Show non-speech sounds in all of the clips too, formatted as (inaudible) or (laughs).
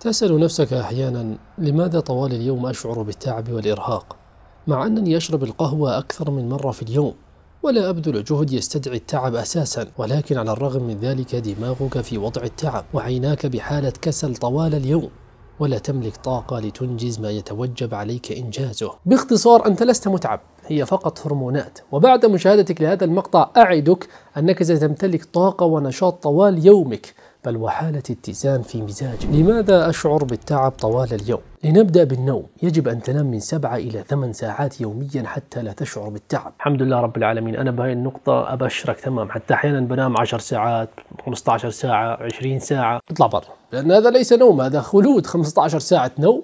تسأل نفسك أحيانا لماذا طوال اليوم أشعر بالتعب والإرهاق مع أنني أشرب القهوة أكثر من مرة في اليوم ولا أبذل جهد يستدعي التعب أساسا ولكن على الرغم من ذلك دماغك في وضع التعب وعيناك بحالة كسل طوال اليوم ولا تملك طاقة لتنجز ما يتوجب عليك إنجازه باختصار أنت لست متعب هي فقط هرمونات وبعد مشاهدتك لهذا المقطع أعدك أنك ستمتلك طاقة ونشاط طوال يومك بل وحالة اتزان في مزاجي لماذا أشعر بالتعب طوال اليوم؟ لنبدأ بالنوم يجب أن تنام من سبعة إلى ثمان ساعات يوميا حتى لا تشعر بالتعب الحمد لله رب العالمين أنا بهاي النقطة أبشرك تمام حتى أحيانا بنام 10 ساعات 15 ساعة 20 ساعة اطلع برا لأن هذا ليس نوم هذا خلود 15 ساعة نوم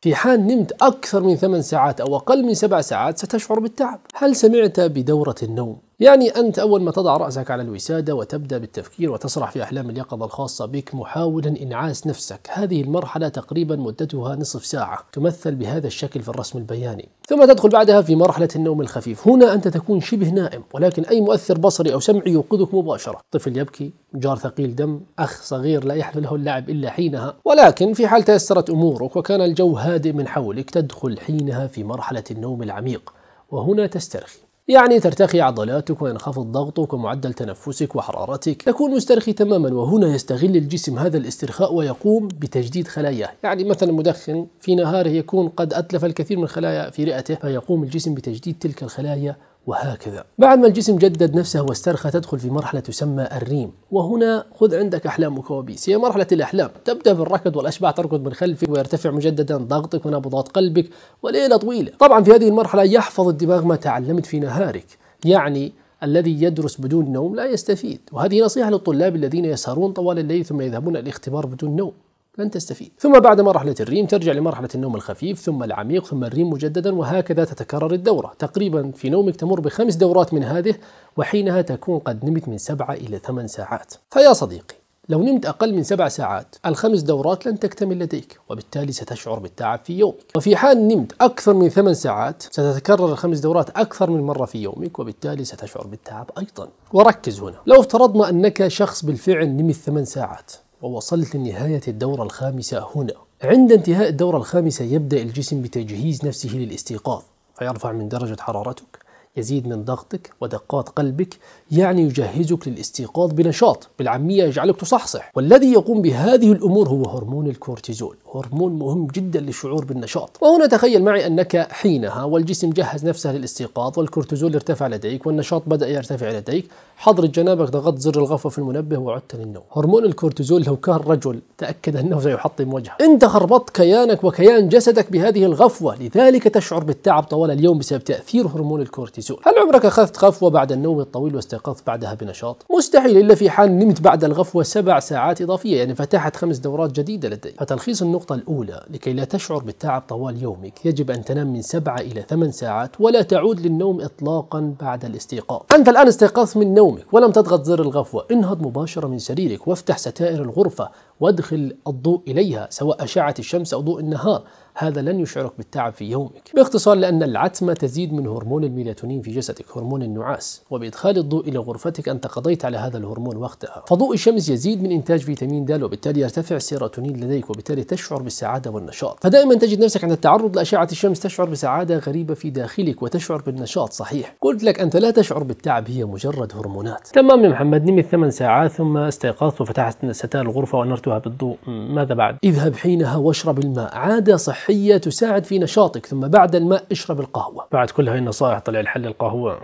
في حال نمت أكثر من ثمان ساعات أو أقل من سبع ساعات ستشعر بالتعب هل سمعت بدورة النوم يعني أنت أول ما تضع رأسك على الوسادة وتبدأ بالتفكير وتسرح في أحلام اليقظة الخاصة بك محاولا إنعاس نفسك هذه المرحلة تقريبا مدتها نصف ساعة تمثل بهذا الشكل في الرسم البياني ثم تدخل بعدها في مرحلة النوم الخفيف هنا أنت تكون شبه نائم ولكن أي مؤثر بصري أو سمعي يوقظك مباشرة طفل يبكي جار ثقيل دم أخ صغير لا يحلو له اللعب إلا حينها ولكن في حال تيسرت أمورك وكان الجو هادئ من حولك تدخل حينها في مرحلة النوم العميق وهنا تسترخي يعني ترتخي عضلاتك وينخفض ضغطك ومعدل تنفسك وحرارتك تكون مسترخي تماما وهنا يستغل الجسم هذا الاسترخاء ويقوم بتجديد خلاياه يعني مثلا مدخن في نهاره يكون قد أتلف الكثير من خلايا في رئته فيقوم الجسم بتجديد تلك الخلايا وهكذا بعد ما الجسم جدد نفسه واسترخى تدخل في مرحلة تسمى الريم وهنا خذ عندك أحلام وكوابيس هي مرحلة الأحلام تبدأ بالركض والأشباح تركض من خلفك ويرتفع مجددا ضغطك ونبضات قلبك وليلة طويلة طبعا في هذه المرحلة يحفظ الدماغ ما تعلمت في نهارك يعني الذي يدرس بدون نوم لا يستفيد وهذه نصيحة للطلاب الذين يسهرون طوال الليل ثم يذهبون للاختبار بدون نوم لن تستفيد ثم بعد مرحلة الريم ترجع لمرحلة النوم الخفيف ثم العميق ثم الريم مجددا وهكذا تتكرر الدورة تقريبا في نومك تمر بخمس دورات من هذه وحينها تكون قد نمت من سبعة إلى ثمان ساعات فيا صديقي لو نمت أقل من سبع ساعات الخمس دورات لن تكتمل لديك وبالتالي ستشعر بالتعب في يومك وفي حال نمت أكثر من ثمان ساعات ستتكرر الخمس دورات أكثر من مرة في يومك وبالتالي ستشعر بالتعب أيضا وركز هنا لو افترضنا أنك شخص بالفعل نمت ثمان ساعات ووصلت لنهاية الدورة الخامسة هنا عند انتهاء الدورة الخامسة يبدأ الجسم بتجهيز نفسه للاستيقاظ فيرفع من درجة حرارتك يزيد من ضغطك ودقات قلبك يعني يجهزك للاستيقاظ بنشاط بالعامية يجعلك تصحصح والذي يقوم بهذه الأمور هو هرمون الكورتيزول هرمون مهم جدا للشعور بالنشاط وهنا تخيل معي أنك حينها والجسم جهز نفسه للاستيقاظ والكورتيزول ارتفع لديك والنشاط بدأ يرتفع لديك حضر جنابك ضغطت زر الغفوة في المنبه وعدت للنوم هرمون الكورتيزول لو كان رجل تأكد أنه سيحطم وجهه أنت خربطت كيانك وكيان جسدك بهذه الغفوة لذلك تشعر بالتعب طوال اليوم بسبب تأثير هرمون الكورتيزول سؤل هل عمرك أخذت غفوة بعد النوم الطويل واستيقظت بعدها بنشاط؟ مستحيل إلا في حال نمت بعد الغفوة سبع ساعات إضافية يعني فتحت خمس دورات جديدة لدي فتلخيص النقطة الأولى لكي لا تشعر بالتعب طوال يومك يجب أن تنام من سبعة إلى ثمان ساعات ولا تعود للنوم إطلاقا بعد الاستيقاظ أنت الآن استيقظت من نومك ولم تضغط زر الغفوة انهض مباشرة من سريرك وافتح ستائر الغرفة وادخل الضوء إليها سواء أشعة الشمس أو ضوء النهار هذا لن يشعرك بالتعب في يومك باختصار لأن العتمة تزيد من هرمون الميلاتونين في جسدك هرمون النعاس وبإدخال الضوء إلى غرفتك أنت قضيت على هذا الهرمون وقتها فضوء الشمس يزيد من إنتاج فيتامين د وبالتالي يرتفع السيروتونين لديك وبالتالي تشعر بالسعادة والنشاط فدائما تجد نفسك عند التعرض لأشعة الشمس تشعر بسعادة غريبة في داخلك وتشعر بالنشاط صحيح قلت لك أنت لا تشعر بالتعب هي مجرد هرمونات تمام يا محمد نمت ثمان ساعات ثم استيقظت وفتحت ستار الغرفة وأنرتها بالضوء ماذا بعد؟ اذهب حينها واشرب الماء عادة صحية صحية تساعد في نشاطك ثم بعد الماء اشرب القهوة بعد كل هاي النصائح طلع الحل القهوة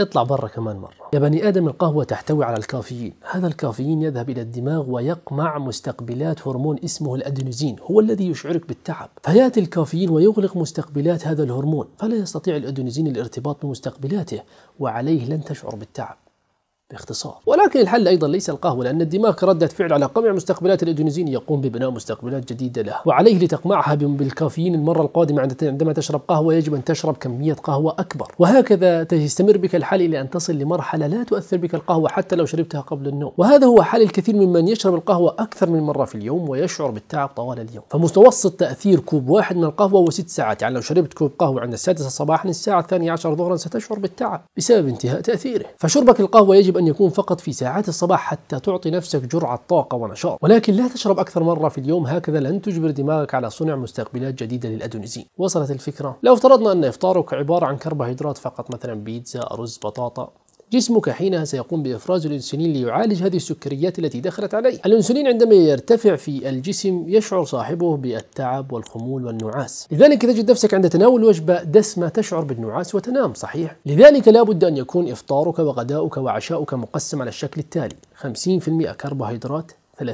اطلع برا كمان مرة يا بني آدم القهوة تحتوي على الكافيين هذا الكافيين يذهب إلى الدماغ ويقمع مستقبلات هرمون اسمه الأدينوزين هو الذي يشعرك بالتعب فيأتي الكافيين ويغلق مستقبلات هذا الهرمون فلا يستطيع الأدينوزين الارتباط بمستقبلاته وعليه لن تشعر بالتعب باختصار ولكن الحل أيضا ليس القهوة لأن الدماغ كردة فعل على قمع مستقبلات الأدونيزين يقوم ببناء مستقبلات جديدة له وعليه لتقمعها بالكافيين المرة القادمة عندما تشرب قهوة يجب أن تشرب كمية قهوة أكبر وهكذا يستمر بك الحال إلى أن تصل لمرحلة لا تؤثر بك القهوة حتى لو شربتها قبل النوم وهذا هو حال الكثير ممن يشرب القهوة أكثر من مرة في اليوم ويشعر بالتعب طوال اليوم فمتوسط تأثير كوب واحد من القهوة هو 6 ساعات يعني لو شربت كوب قهوة عند السادسة صباحا الساعة الثانية عشر ظهرا ستشعر بالتعب بسبب انتهاء تأثيره فشربك القهوة يجب أن أن يكون فقط في ساعات الصباح حتى تعطي نفسك جرعة طاقة ونشاط ولكن لا تشرب أكثر مرة في اليوم هكذا لن تجبر دماغك على صنع مستقبلات جديدة للأدونيزين وصلت الفكرة؟ لو افترضنا أن إفطارك عبارة عن كربوهيدرات فقط مثلا بيتزا أرز بطاطا جسمك حينها سيقوم بإفراز الأنسولين ليعالج هذه السكريات التي دخلت عليه الأنسولين عندما يرتفع في الجسم يشعر صاحبه بالتعب والخمول والنعاس لذلك تجد نفسك عند تناول وجبة دسمة تشعر بالنعاس وتنام صحيح لذلك لا بد أن يكون إفطارك وغداؤك وعشاؤك مقسم على الشكل التالي 50% كربوهيدرات 30%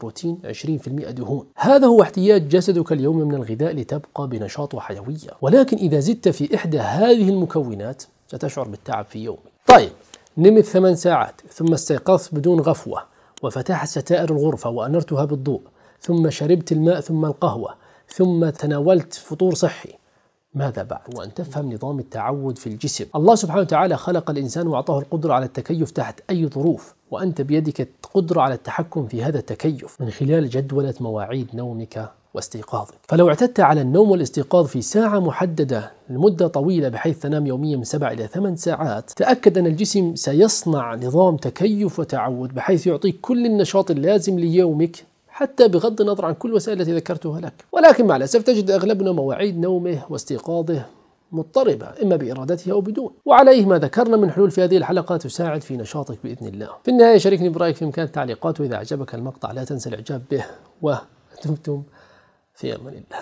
بروتين 20% دهون هذا هو احتياج جسدك اليوم من الغذاء لتبقى بنشاط وحيوية ولكن إذا زدت في إحدى هذه المكونات ستشعر بالتعب في يومك طيب نمت ثمان ساعات ثم استيقظت بدون غفوة وفتحت ستائر الغرفة وأنرتها بالضوء ثم شربت الماء ثم القهوة ثم تناولت فطور صحي ماذا بعد؟ وأن تفهم نظام التعود في الجسم الله سبحانه وتعالى خلق الإنسان وأعطاه القدرة على التكيف تحت أي ظروف وأنت بيدك القدرة على التحكم في هذا التكيف من خلال جدولة مواعيد نومك واستيقاظك فلو اعتدت على النوم والاستيقاظ في ساعة محددة لمدة طويلة بحيث تنام يوميا من 7 إلى 8 ساعات تأكد أن الجسم سيصنع نظام تكيف وتعود بحيث يعطيك كل النشاط اللازم ليومك حتى بغض النظر عن كل الوسائل التي ذكرتها لك ولكن مع الأسف تجد أغلبنا مواعيد نومه واستيقاظه مضطربة إما بإرادته أو بدون وعليه ما ذكرنا من حلول في هذه الحلقة تساعد في نشاطك بإذن الله في النهاية شاركني برأيك في مكان التعليقات وإذا أعجبك المقطع لا تنسى الإعجاب به ودمتم في أمان الله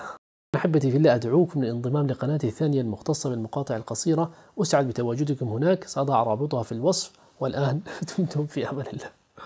أحبتي في الله أدعوكم للانضمام لقناتي الثانية المختصة بالمقاطع القصيرة أسعد بتواجدكم هناك سأضع رابطها في الوصف والآن دمتم (laughs) في أمان الله